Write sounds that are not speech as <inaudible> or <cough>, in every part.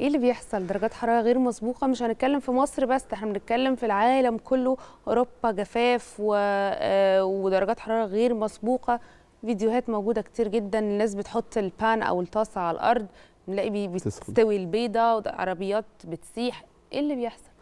ايه اللي بيحصل درجات حراره غير مسبوقه مش هنتكلم في مصر بس احنا بنتكلم في العالم كله اوروبا جفاف و... آه، ودرجات حراره غير مسبوقه فيديوهات موجوده كتير جدا الناس بتحط البان او الطاسه على الارض نلاقي بتستوي البيضه عربيات بتسيح ايه اللي بيحصل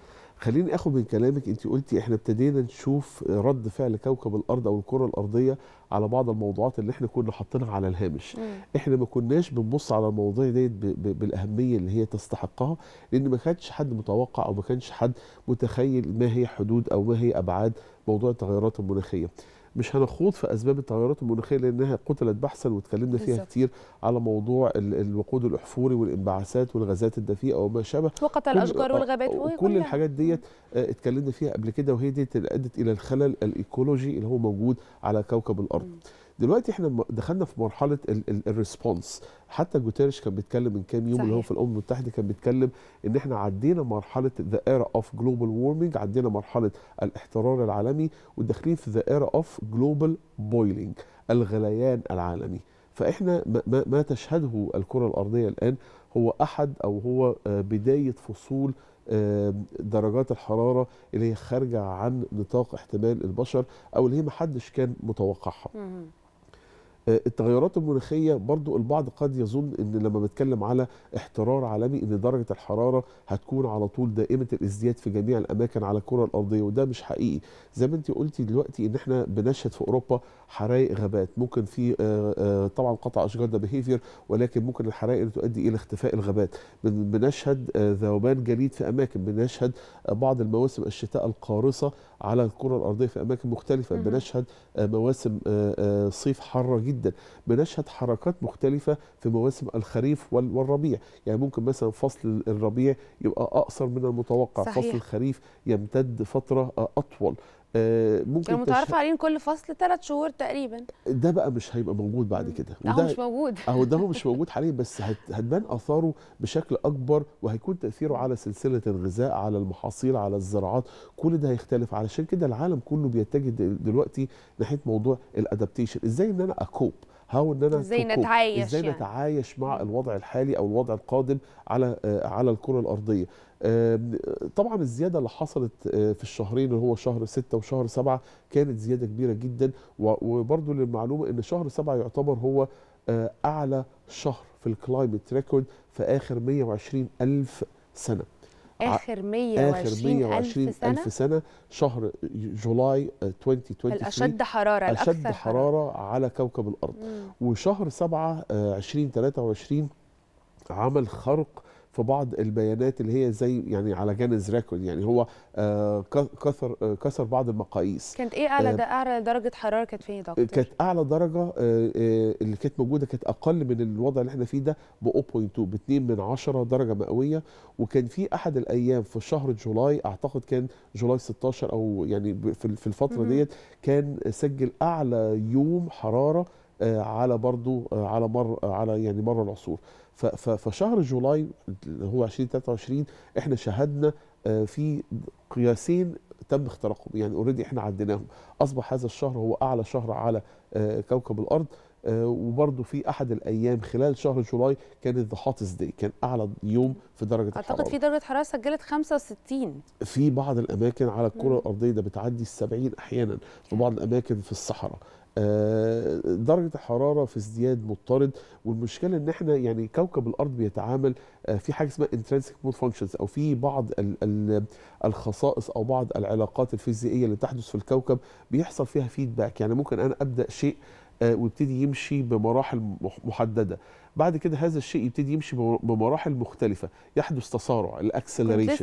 خليني اخد من كلامك انت قلتي احنا ابتدينا نشوف رد فعل كوكب الارض او الكره الارضيه على بعض الموضوعات اللي احنا كنا حاطينها على الهامش مم. احنا ما كناش بنبص على المواضيع ديت بالاهميه اللي هي تستحقها لان ما كانش حد متوقع او ما كانش حد متخيل ما هي حدود او ما هي ابعاد موضوع التغيرات المناخيه مش هنخوض في اسباب التغيرات المناخيه لانها قتلت بحثا واتكلمنا فيها بالزبط. كتير على موضوع الوقود الاحفوري والانبعاثات والغازات الدفيئه وما شابه وقتل الاشجار آه، والغابات آه، وكل الحاجات ديت آه، اتكلمنا فيها قبل كده وهي دي اللي ادت الى الخلل الايكولوجي اللي هو موجود على كوكب الارض م. دلوقتي احنا دخلنا في مرحله الريسبونس حتى جوتيرش كان بيتكلم من كام يوم صحيح. اللي هو في الامم المتحده كان بيتكلم ان احنا عدينا مرحله ذا ايرا اوف جلوبال وورمنج عدينا مرحله الاحترار العالمي وداخلين في ذا ايرا اوف جلوبال بويلنج الغليان العالمي فاحنا ما, ما تشهده الكره الارضيه الان هو احد او هو آه، بدايه فصول درجات الحرارة اللي هي خارجة عن نطاق احتمال البشر أو اللي هي محدش كان متوقعها آه، التغيرات المناخية برضو البعض قد يظن ان لما بتكلم على احترار عالمي ان درجة الحرارة هتكون على طول دائمة الازدياد في جميع الاماكن على الكرة الارضية وده مش حقيقي زي ما انت قلتي دلوقتي ان احنا بنشهد في اوروبا حرائق غابات ممكن في آه، آه، طبعا قطع اشجار ده بيهيفير ولكن ممكن الحرائق اللي تؤدي الى اختفاء الغابات بنشهد ذوبان جليد في اماكن بنشهد بعض المواسم الشتاء القارصة على الكرة الارضية في اماكن مختلفة بنشهد مواسم صيف حارة جدا جدا بنشهد حركات مختلفه في مواسم الخريف والربيع يعني ممكن مثلا فصل الربيع يبقى اقصر من المتوقع صحيح. فصل الخريف يمتد فتره اطول آه، ممكن كانوا متعارف عليهم كل فصل ثلاث شهور تقريبا ده بقى مش هيبقى موجود بعد كده هو مش موجود <laughs> اهو ده هو مش موجود حاليا بس هتبان اثاره بشكل اكبر وهيكون تاثيره على سلسله الغذاء على المحاصيل على الزراعات كل ده هيختلف علشان كده العالم كله بيتجه دلوقتي ناحيه موضوع الادابتيشن ازاي ان انا اكوب هاو ان انا ازاي نتعايش ازاي يعني. نتعايش مع الوضع الحالي او الوضع القادم على آه، على الكره الارضيه طبعا الزياده اللي حصلت آه، في الشهرين اللي هو شهر 6 وشهر 7 كانت زياده كبيره جدا وبرده للمعلومه ان شهر 7 يعتبر هو آه، اعلى شهر في الكلايمت ريكورد في اخر 120 الف سنه اخر 120 آخر ألف سنة؟, شهر جولاي 2023 آه، الأشد حرارة الأكثر اشد حرارة على كوكب الأرض مم. وشهر 7 2023 عمل خرق في بعض البيانات اللي هي زي يعني على جانز ريكورد يعني هو آه، كسر آه، كسر بعض المقاييس كانت ايه اعلى ده آه، اعلى درجه حراره كانت فين يا دكتور كانت اعلى درجه اللي كانت موجوده كانت اقل من الوضع اللي احنا فيه ده ب 0.2 ب 2 من 10 درجه مئويه وكان في احد الايام في شهر جولاي اعتقد كان جولاي 16 او يعني في الفتره ديت كان سجل اعلى يوم حراره على برضو على مر على يعني مر العصور فشهر جولاي اللي هو 2023 احنا شهدنا آه، في قياسين تم اختراقهم يعني اوريدي احنا عديناهم اصبح هذا الشهر هو اعلى شهر على آه، كوكب الارض آه، وبرضه في احد الايام خلال شهر جولاي كان ذا هوتس داي كان اعلى يوم في درجه أعتقد الحراره اعتقد في درجه حراره سجلت 65 في بعض الاماكن على الكره الارضيه ده بتعدي ال 70 احيانا في بعض الاماكن في الصحراء آه، درجة الحرارة في ازدياد مضطرد والمشكلة ان احنا يعني كوكب الارض بيتعامل آه، في حاجة اسمها intrinsic mode functions او في بعض الخصائص او بعض العلاقات الفيزيائية اللي تحدث في الكوكب بيحصل فيها فيدباك يعني ممكن انا ابدأ شيء آه، ويبتدي يمشي بمراحل محدده بعد كده هذا الشيء يبتدي يمشي بمراحل مختلفه يحدث تسارع الاكسلريشن